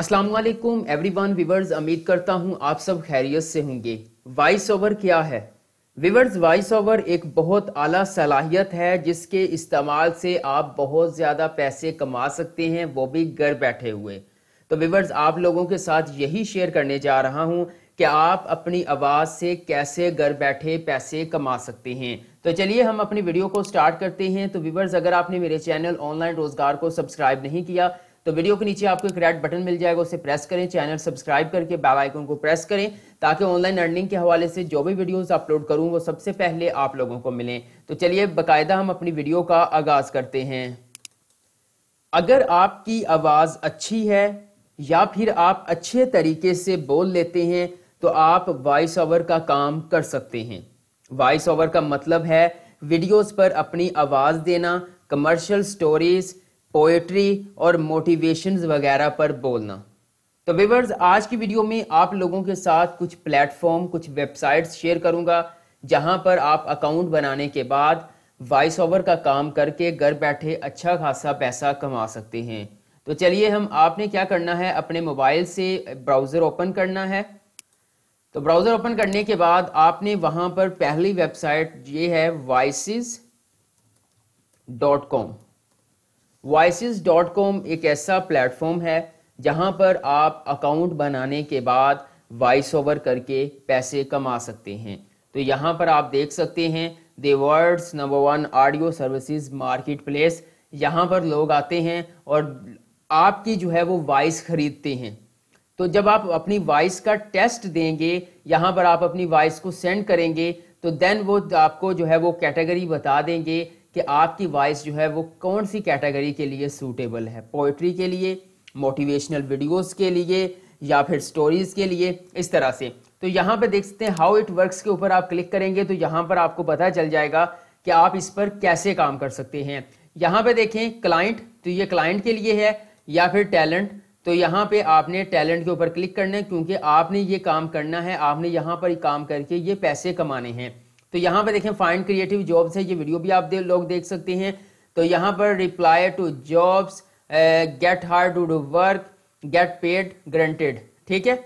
अस्सलाम वालेकुम everyone viewers उम्मीद करता हूँ आप सब खैरियत से होंगे वॉइस ओवर क्या है व्यूवर्स वॉइस ओवर एक बहुत आला सलाहियत है जिसके इस्तेमाल से आप बहुत ज़्यादा पैसे कमा सकते हैं वो भी घर बैठे हुए तो व्यूवर्स आप लोगों के साथ यही शेयर करने जा रहा हूं कि आप अपनी आवाज़ से कैसे घर बैठे पैसे कमा सकते हैं तो चलिए हम अपनी वीडियो को स्टार्ट करते हैं तो व्यूवर्स अगर आपने मेरे चैनल ऑनलाइन रोज़गार को सब्सक्राइब नहीं किया तो वीडियो के नीचे आपको एक रेड बटन मिल जाएगा उसे प्रेस करें चैनल सब्सक्राइब करके बेल आइकन को प्रेस करें ताकि ऑनलाइन अर्निंग के हवाले से जो भी वीडियोस अपलोड करूं वो सबसे पहले आप लोगों को मिलें तो चलिए बाकायदा हम अपनी वीडियो का आगाज़ करते हैं अगर आपकी आवाज़ अच्छी है या फिर आप अच्छे तरीके से बोल लेते हैं तो आप वॉइस ओवर का काम कर सकते हैं वॉइस ओवर का मतलब है वीडियोस पर अपनी आवाज़ देना कमर्शियल स्टोरीज़ पोएट्री और मोटिवेशंस वगैरह पर बोलना तो विवर्स आज की वीडियो में आप लोगों के साथ कुछ प्लेटफॉर्म कुछ वेबसाइट्स शेयर करूंगा जहां पर आप अकाउंट बनाने के बाद वॉइस ओवर का काम करके घर बैठे अच्छा खासा पैसा कमा सकते हैं तो चलिए हम आपने क्या करना है अपने मोबाइल से ब्राउज़र ओपन करना है तो ब्राउज़र ओपन करने के बाद आपने वहां पर पहली वेबसाइट ये है voices dot com voice dot com एक ऐसा प्लेटफॉर्म है जहां पर आप अकाउंट बनाने के बाद वॉइस ओवर करके पैसे कमा सकते हैं तो यहाँ पर आप देख सकते हैं world's number one audio services marketplace यहाँ पर लोग आते हैं और आपकी जो है वो वॉइस खरीदते हैं तो जब आप अपनी वॉइस का टेस्ट देंगे यहाँ पर आप अपनी वॉइस को सेंड करेंगे तो देन वो आपको जो है वो कैटेगरी बता देंगे कि आपकी वॉइस जो है वो कौन सी कैटेगरी के लिए सूटेबल है पोइट्री के लिए मोटिवेशनल वीडियोस के लिए या फिर स्टोरीज के लिए इस तरह से तो यहाँ पे देख सकते हैं हाउ इट वर्क्स के ऊपर आप क्लिक करेंगे तो यहाँ पर आपको पता चल जाएगा कि आप इस पर कैसे काम कर सकते हैं यहाँ पे देखें क्लाइंट तो ये क्लाइंट के लिए है या फिर टैलेंट तो यहाँ पे आपने टैलेंट के ऊपर क्लिक करना है क्योंकि आपने ये काम करना है आपने यहाँ पर काम करके ये पैसे कमाने हैं तो यहाँ पर देखें फाइंड क्रिएटिव जॉब्स है ये वीडियो भी आप दे, लोग देख सकते हैं तो यहाँ पर reply to jobs get hard to do work get paid guaranteed ठीक है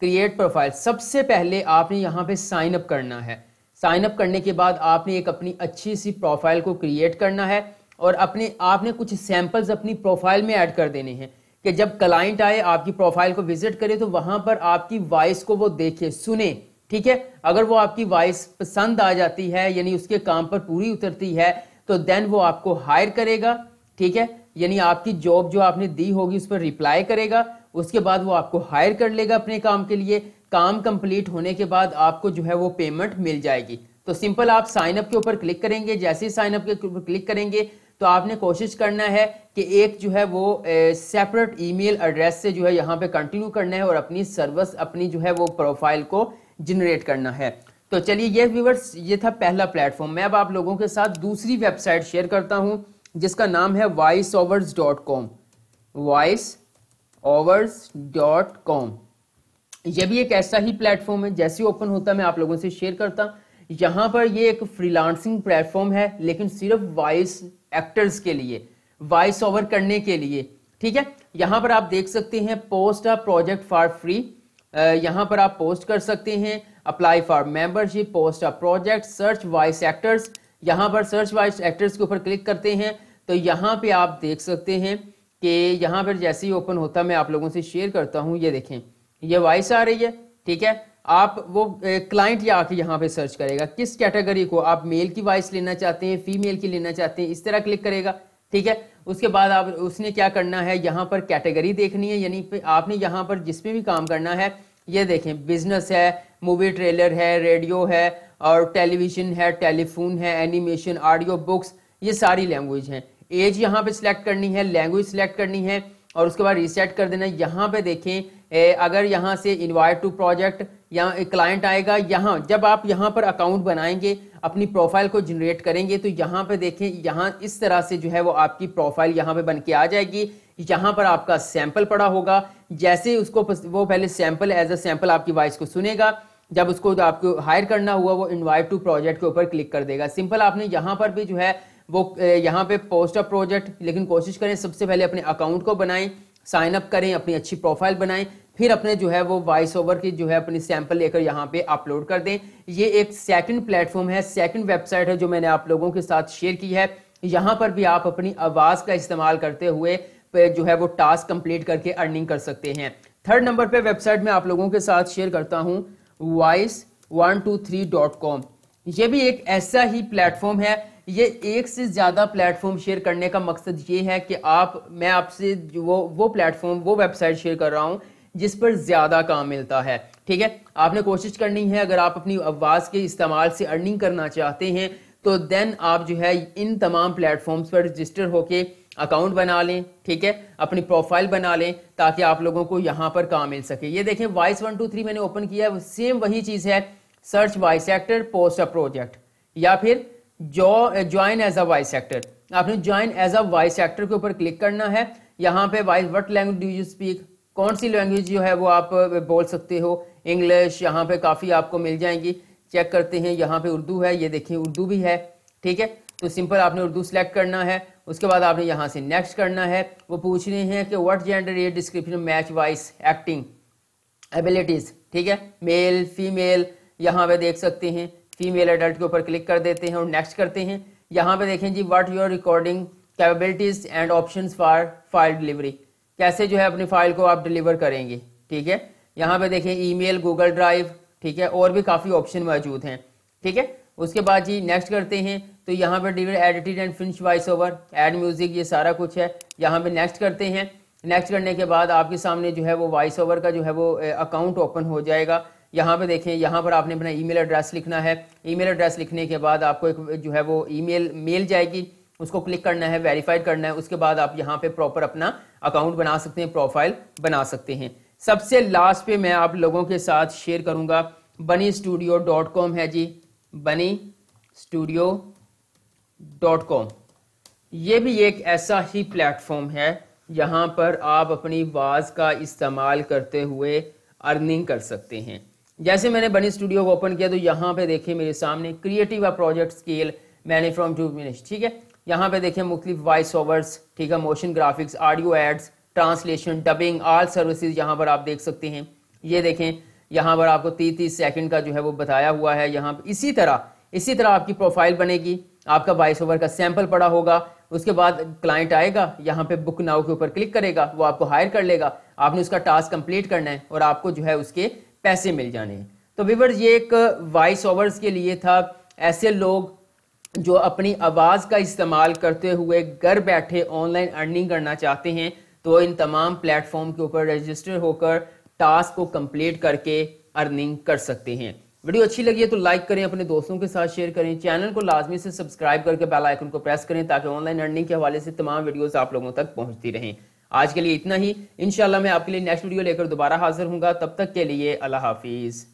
क्रिएट प्रोफाइल सबसे पहले आपने यहाँ पे साइन अप करना है साइन अप करने के बाद आपने एक अपनी अच्छी सी प्रोफाइल को क्रिएट करना है और अपने आपने कुछ सैंपल्स अपनी प्रोफाइल में ऐड कर देने हैं कि जब क्लाइंट आए आपकी प्रोफाइल को विजिट करे तो वहाँ पर आपकी वॉइस को वो देखे सुने ठीक है अगर वो आपकी वॉइस पसंद आ जाती है यानी उसके काम पर पूरी उतरती है तो देन वो आपको हायर करेगा ठीक है यानी आपकी जॉब जो आपने दी होगी उस पर रिप्लाई करेगा उसके बाद वो आपको हायर कर लेगा अपने काम के लिए काम कंप्लीट होने के बाद आपको जो है वो पेमेंट मिल जाएगी तो सिंपल आप साइन अप के ऊपर क्लिक करेंगे जैसे ही साइन अप के ऊपर क्लिक करेंगे तो आपने कोशिश करना है कि एक जो है वो सेपरेट ईमेल एड्रेस से जो है यहाँ पे कंटिन्यू करना है और अपनी सर्विस अपनी जो है वो प्रोफाइल को जनरेट करना है तो चलिए ये व्यूवर्स ये था पहला प्लेटफॉर्म मैं अब आप लोगों के साथ दूसरी वेबसाइट शेयर करता हूँ जिसका नाम है voice overs dot com voice overs dot com यह भी एक ऐसा ही प्लेटफॉर्म है जैसे ओपन होता मैं आप लोगों से शेयर करता यहाँ पर ये एक फ्रीलांसिंग प्लेटफॉर्म है लेकिन सिर्फ वॉइस एक्टर्स के लिए वॉइस ओवर करने के लिए ठीक है यहाँ पर आप देख सकते हैं post a project for free यहाँ पर आप पोस्ट कर सकते हैं apply for membership post a project search voice actors यहाँ पर सर्च वाइस एक्टर्स के ऊपर क्लिक करते हैं तो यहाँ पे आप देख सकते हैं कि यहाँ पर जैसे ही ओपन होता मैं आप लोगों से शेयर करता हूँ ये देखें ये वॉइस आ रही है ठीक है आप वो क्लाइंट या आके यहाँ पे सर्च करेगा किस कैटेगरी को आप मेल की वॉइस लेना चाहते हैं फीमेल की लेना चाहते हैं इस तरह क्लिक करेगा ठीक है उसके बाद आप उसने क्या करना है यहाँ पर कैटेगरी देखनी है यानी आपने यहाँ पर जिसमें भी काम करना है ये देखें बिजनेस है मूवी ट्रेलर है रेडियो है और टेलीविज़न है टेलीफोन है एनिमेशन ऑडियो बुक्स ये सारी लैंग्वेज हैं एज यहाँ पे सिलेक्ट करनी है लैंग्वेज सिलेक्ट करनी है और उसके बाद रीसेट कर देना यहाँ पे देखें अगर यहाँ से इनवाइट टू प्रोजेक्ट या क्लाइंट आएगा यहाँ जब आप यहाँ पर अकाउंट बनाएंगे अपनी प्रोफाइल को जनरेट करेंगे तो यहाँ पे देखें यहाँ इस तरह से जो है वो आपकी प्रोफाइल यहाँ पे बन के आ जाएगी यहाँ पर आपका सैंपल पड़ा होगा जैसे उसको वो पहले सैंपल एज अ सैंपल आपकी वॉइस को सुनेगा जब उसको आपको हायर करना हुआ वो इन्वाइट टू प्रोजेक्ट के ऊपर क्लिक कर देगा सिंपल आपने यहाँ पर भी जो है वो यहाँ पे पोस्टर प्रोजेक्ट लेकिन कोशिश करें सबसे पहले अपने अकाउंट को बनाएं साइन अप करें अपनी अच्छी प्रोफाइल बनाएं फिर अपने जो है वो वॉइस ओवर की जो है अपनी सैंपल लेकर यहाँ पे अपलोड कर दें ये एक सेकंड प्लेटफॉर्म है सेकंड वेबसाइट है जो मैंने आप लोगों के साथ शेयर की है यहाँ पर भी आप अपनी आवाज़ का इस्तेमाल करते हुए जो है वो टास्क कंप्लीट करके अर्निंग कर सकते हैं थर्ड नंबर पे वेबसाइट में आप लोगों के साथ शेयर करता हूँ voice one two three dot com ये भी एक ऐसा ही प्लेटफॉर्म है ये एक से ज़्यादा प्लेटफॉर्म शेयर करने का मकसद ये है कि आप मैं आपसे वो वो प्लेटफॉर्म वो वेबसाइट शेयर कर रहा हूँ जिस पर ज़्यादा काम मिलता है ठीक है आपने कोशिश करनी है अगर आप अपनी आवाज़ के इस्तेमाल से अर्निंग करना चाहते हैं तो देन आप जो है इन तमाम प्लेटफॉर्म्स पर रजिस्टर होके अकाउंट बना लें ठीक है अपनी प्रोफाइल बना लें ताकि आप लोगों को यहाँ पर काम मिल सके ये देखें वाइस वन टू थ्री मैंने ओपन किया है सेम वही चीज़ है search voice actor post a project या फिर join as a voice actor आपने join as a voice actor के ऊपर क्लिक करना है यहाँ पे voice what language do you speak कौन सी लैंग्वेज जो है वो आप eh, बोल सकते हो इंग्लिश यहाँ पे काफ़ी आपको मिल जाएंगी चेक करते हैं यहाँ पे उर्दू है ये देखिए उर्दू भी है ठीक है तो सिंपल आपने उर्दू सेलेक्ट करना है उसके बाद आपने यहाँ से नेक्स्ट करना है वो पूछ रहे हैं कि वट जेंडर ये description match voice acting abilities ठीक है मेल फीमेल यहाँ पे देख सकते हैं फीमेल एडल्ट के ऊपर क्लिक कर देते हैं और नेक्स्ट करते हैं यहाँ पे देखें जी what your recording capabilities and option for file delivery कैसे जो है अपनी फाइल को आप डिलीवर करेंगे ठीक है यहाँ पे देखें ईमेल गूगल ड्राइव ठीक है और भी काफ़ी ऑप्शन मौजूद हैं ठीक है उसके बाद जी नेक्स्ट करते हैं तो यहाँ पे deliver edited and finish voice over add music ये सारा कुछ है यहाँ पे नेक्स्ट करते हैं नेक्स्ट करने के बाद आपके सामने जो है वो वॉइस ओवर का जो है वो अकाउंट ओपन हो जाएगा यहाँ पे देखें यहाँ पर आपने अपना ईमेल एड्रेस लिखना है ईमेल एड्रेस लिखने के बाद आपको एक जो है वो ईमेल मेल जाएगी उसको क्लिक करना है वेरीफाइड करना है उसके बाद आप यहाँ पे प्रॉपर अपना अकाउंट बना सकते हैं प्रोफाइल बना सकते हैं सबसे लास्ट पे मैं आप लोगों के साथ शेयर करूंगा बनी स्टूडियो डॉट कॉम है जी बनी स्टूडियो डॉट कॉम ये भी एक ऐसा ही प्लेटफॉर्म है यहाँ पर आप अपनी आवाज़ का इस्तेमाल करते हुए अर्निंग कर सकते हैं जैसे मैंने बनी स्टूडियो को ओपन किया तो यहाँ पे देखिए मेरे सामने क्रिएटिव अ प्रोजेक्ट स्केल मैंने फ्रॉम टू मिनट ठीक है यहाँ पे देखिए मुख्तलिफ वॉइस ओवर्स ठीक है motion graphics audio ads translation dubbing all services यहाँ पर आप देख सकते हैं ये देखें यहाँ पर आपको तीस तीस सेकंड का जो है वो बताया हुआ है यहाँ पर इसी तरह इसी तरह आपकी प्रोफाइल बनेगी आपका वॉइस ओवर का सैंपल पड़ा होगा उसके बाद क्लाइंट आएगा यहाँ पे बुक नाउ के ऊपर क्लिक करेगा वो आपको हायर कर लेगा आपने उसका टास्क कंप्लीट करना है और आपको जो है उसके पैसे मिल जाने तो विवर्स ये एक वॉइस ओवर्स के लिए था ऐसे लोग जो अपनी आवाज़ का इस्तेमाल करते हुए घर बैठे ऑनलाइन अर्निंग करना चाहते हैं तो इन तमाम प्लेटफॉर्म के ऊपर रजिस्टर होकर टास्क को कंप्लीट करके अर्निंग कर सकते हैं वीडियो अच्छी लगी है तो लाइक करें अपने दोस्तों के साथ शेयर करें चैनल को लाजमी से सब्सक्राइब करके बेल आइकन को प्रेस करें ताकि ऑनलाइन अर्निंग के हवाले से तमाम वीडियोस आप लोगों तक पहुंचती रहें आज के लिए इतना ही इनशाला मैं आपके लिए नेक्स्ट वीडियो लेकर दोबारा हाजिर हूँ तब तक के लिए अल्लाह हाफिज़